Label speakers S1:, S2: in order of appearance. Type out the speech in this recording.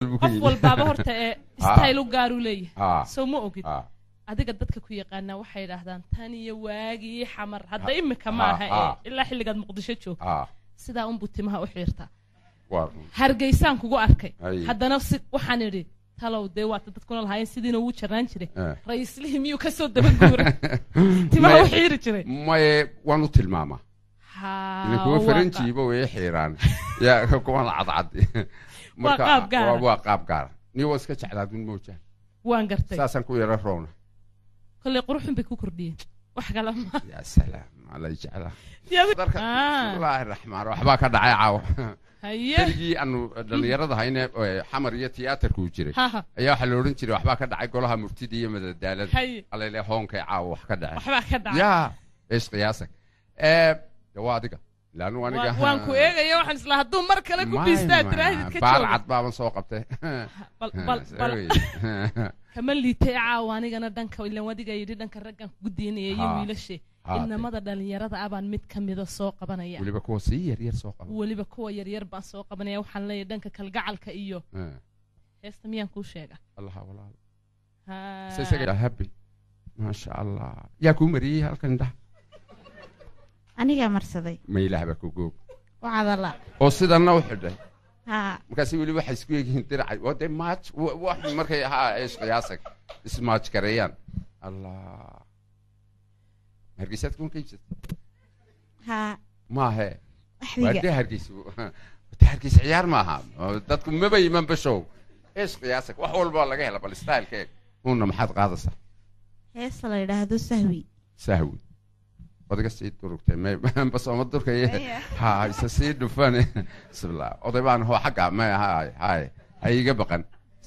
S1: qof walbaaba horta ee ah. staylu gaaru leeyahay ah. ah. sow ma ogid adiga dadka ku yaqaanaa waxay idhaahdaan tan iyo waagii xamar hadda imika ma aha ee ilaa xilligaad muqdisho joogto sidaa unbuu timaha u xiirtaa hargeysaan kugu arkay haddana si waxaan idhi talow dee waata dadkuna lahaayeen sidiina wuu jaraan jire eh. ra-iislihii miyuu ka soo dabaguuray timaha u xiiri jiray maye
S2: waan u tilmaamaa idinkuma faranjiiba way xiiraan yaa kuwan cadcad waa qaab gaara ah. ni waa iska jeclaadin moojaane waan gartay saasaan ku yeedhan rowna
S1: kolley quruxun bay ku kordhiyeen wax kala ma yaa salaam alay jeclaa ah. bismillaahi
S2: raxmaan waxbaa ka dhacay caawa
S1: keligii
S2: aanu dhallinyarada hayne xamar iyo tiyaatarku jiray ayaa waxaa la odhan jiray waxbaa ka dhacay golaha murtida iyo madadaalada alale hoonkay caawa wax ka dhacay yaa isqiyaasak waa adiga waan ku
S1: eegaya waxaan isla hadduu mar kale ku biistaa daraadid ka baarcad
S2: baaban soo qabtay
S1: kama liitay caawa anigana dhanka ilan adigaa yidhi dhanka raggaan gudaynaya iyo wiilashe inamada dhalinyarada abaan ah mid ka mida ah soo qabanaya weliba
S2: kuwa sii yaryar soo qabanaya
S1: weliba kuwa yaryar baan soo qabanaya waxaan leeyahay dhanka kalgacalka iyo heesta miyaan kuu sheega
S2: allaha walaal maasha allah yaa kuu mariyey halkan indhaha
S1: anigaa marsaday
S2: maylahba kugoog wacadala oo sidanna u xidhay markaas weli waxay isku eegyihiin diracay oo maaj wax markay ahaa isqiyaasag ismaajgareeyaan allah hargeysaad kuma ka iibsatay ha maahe wadee hargeysa wadee hargeysa ciyaar maaha dadku maba iman bashow isqiyaasag wax walba laga hela bal stylkeeg uuna maxaad qaadaysaa heesa la yidhaahdo sahwi sahwi odaga sii durugtamadurkasii dhufan oday baan ho xagga may hay hay ha iga baqan